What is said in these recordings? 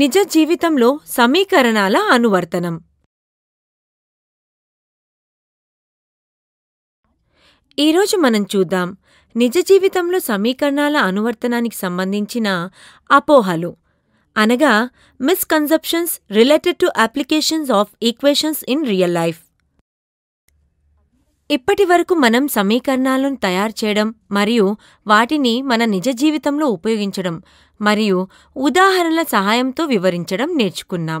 నిజ జీవితంలో సమీకరణాల అనువర్తనం ఈరోజు మనం చూద్దాం నిజ జీవితంలో సమీకరణాల అనువర్తనానికి సంబంధించిన అపోహలు అనగా misconceptions related to applications of equations in real life ఇప్పటి వరకు మనం సమీకరణాలను తయారు చేయడం మరియు వాటిని మన నిజ జీవితంలో ఉపయోగించడం మరియు ఉదాహరణల సహాయంతో వివరించడం నేర్చుకున్నాం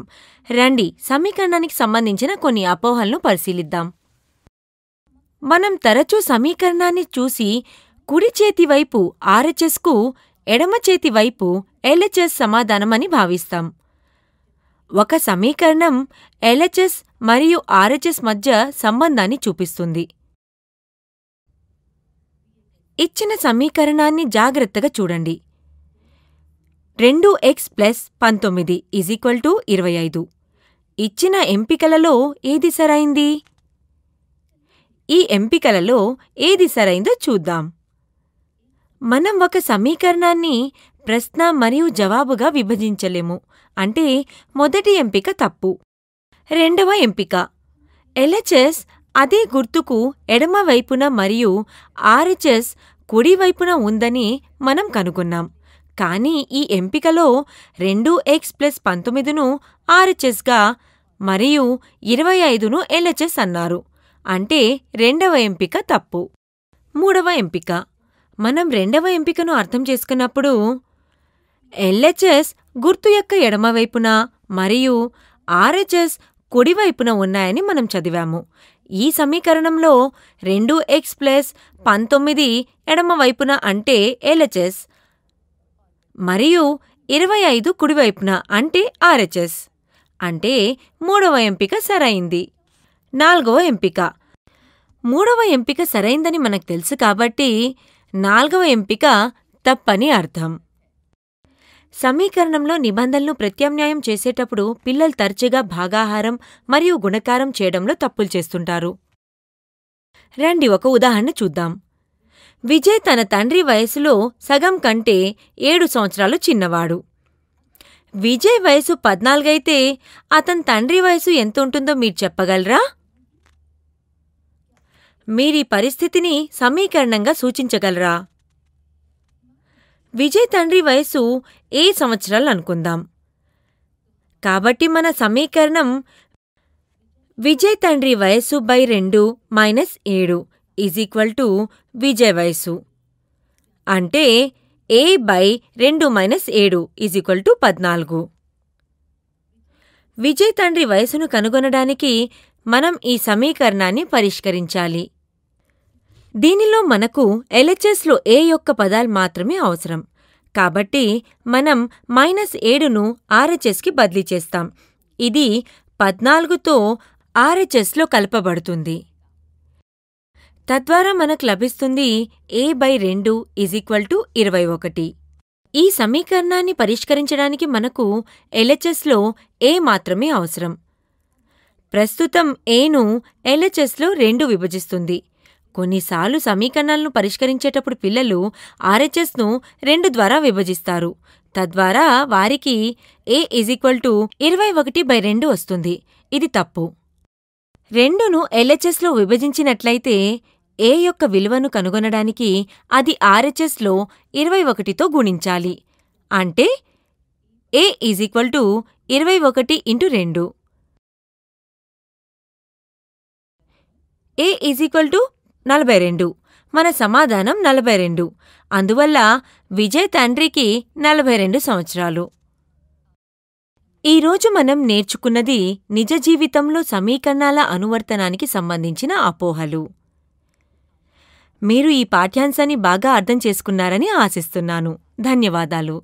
రండి సమీకరణానికి సంబంధించిన కొన్ని అపోహలను పరిశీలిద్దాం మనం తరచూ సమీకరణాన్ని చూసి కుడి చేతి వైపు ఆర్హెచ్ఎస్కు ఎడమ చేతి వైపు ఎల్హెచ్ఎస్ సమాధానమని భావిస్తాం ఒక సమీకరణం ఎల్హెచ్ఎస్ మరియు ఆర్హెచ్ఎస్ మధ్య సంబంధాన్ని చూపిస్తుంది ఇచ్చిన సమీకరణాన్ని జాగ్రత్తగా చూడండి రెండు ఎక్స్ ప్లస్ పంతొమ్మిది ఈజీక్వల్ టు ఇరవై ఐదు ఇచ్చిన ఎంపికలలో ఏది సరైంది ఈ ఎంపికలలో ఏది సరైందో చూద్దాం మనం ఒక సమీకరణాన్ని ప్రశ్న మరియు జవాబుగా విభజించలేము అంటే మొదటి ఎంపిక తప్పు రెండవ ఎంపిక ఎల్హెచ్ఎస్ అదే గుర్తుకు ఎడమవైపున మరియు ఆర్హెచ్ఎస్ కుడివైపున ఉందని మనం కనుగొన్నాం కానీ ఈ ఎంపికలో రెండు ఎక్స్ ప్లస్ పంతొమ్మిదిను ఆర్హెచ్ఎస్గా మరియు ఇరవై ఐదును ఎల్హెచ్ఎస్ అన్నారు అంటే రెండవ ఎంపిక తప్పు మూడవ ఎంపిక మనం రెండవ ఎంపికను అర్థం చేసుకున్నప్పుడు ఎల్హెచ్ఎస్ గుర్తు యొక్క ఎడమవైపున మరియు ఆర్హెచ్ఎస్ కుడివైపున ఉన్నాయని మనం చదివాము ఈ సమీకరణంలో రెండు ఎక్స్ ప్లస్ పంతొమ్మిది ఎడమవైపున అంటే ఎల్హెచ్ఎస్ మరియు ఇరవై ఐదు కుడివైపున అంటే ఆర్హెచ్ఎస్ అంటే మూడవ ఎంపిక సరైంది నాలుగవ ఎంపిక మూడవ ఎంపిక సరైందని మనకు తెలుసు కాబట్టి నాల్గవ ఎంపిక తప్పని అర్థం సమీకరణంలో నిబంధనలు ప్రత్యామ్నాయం చేసేటప్పుడు పిల్లలు తరచుగా భాగాహారం మరియు గుణకారం చేయడంలో తప్పులు చేస్తుంటారు రండి ఒక ఉదాహరణ చూద్దాం విజయ్ తన తండ్రి వయసులో సగం కంటే ఏడు సంవత్సరాలు చిన్నవాడు విజయ్ వయసు పద్నాలుగైతే అతని తండ్రి వయసు ఎంత ఉంటుందో మీరు చెప్పగలరా మీరీ పరిస్థితిని సమీకరణంగా సూచించగలరా విజయ్ తండ్రి వయసు ఏ సంవత్సరాలు అనుకుందాం కాబట్టి మన సమీకరణం విజయ్ తండ్రి వయసు బై రెండు మైనస్ ఏడు ఈజ్ ఈక్వల్ టు విజయ్ వయసు అంటే ఏ బై రెండు మైనస్ ఏడు ఈజ్ ఈక్వల్ టు పద్నాలుగు విజయ్ తండ్రి వయసును కనుగొనడానికి మనం ఈ సమీకరణాన్ని పరిష్కరించాలి దీనిలో మనకు ఎల్హెచ్ఎస్లో ఏ యొక్క పదాలు మాత్రమే అవసరం కాబట్టి మనం మైనస్ ఏడును ఆర్హెచ్ఎస్కి బదిలీ చేస్తాం ఇది పద్నాలుగుతో ఆర్హెచ్ఎస్లో కలపబడుతుంది తద్వారా మనకు లభిస్తుంది ఏ బై రెండు ఈజ్ ఈక్వల్ టు ఇరవై ఒకటి ఈ సమీకరణాన్ని పరిష్కరించడానికి మనకు ఎల్హెచ్ఎస్లో ఏ మాత్రమే అవసరం ప్రస్తుతం ఏను ఎల్హెచ్ఎస్లో రెండు విభజిస్తుంది కొన్నిసార్లు సమీకరణాలను పరిష్కరించేటప్పుడు పిల్లలు ఆర్హెచ్ఎస్ను రెండు ద్వారా విభజిస్తారు తద్వారా వారికి ఏ ఈజీక్వల్ ఈక్వల్ టు ఇరవై ఒకటి బై రెండు వస్తుంది ఇది తప్పు రెండును ఎల్హెచ్ఎస్లో విభజించినట్లయితే ఏ యొక్క విలువను కనుగొనడానికి అది ఆర్హెచ్ఎస్లో ఇరవై ఒకటితో గుణించాలి అంటే ఏ ఈజీక్వల్ ఈక్వల్ టు ఇరవై ఒకటి ఇంటూ రెండు ఏ ఈజీక్వల్ ఈక్వల్ టు నలభై రెండు మన సమాధానం నలభై రెండు అందువల్ల విజయ్ తండ్రికి నలభై రెండు సంవత్సరాలు ఈరోజు మనం నేర్చుకున్నది నిజ జీవితంలో సమీకరణాల అనువర్తనానికి సంబంధించిన అపోహలు మీరు ఈ పాఠ్యాంశాన్ని బాగా అర్థం చేసుకున్నారని ఆశిస్తున్నాను ధన్యవాదాలు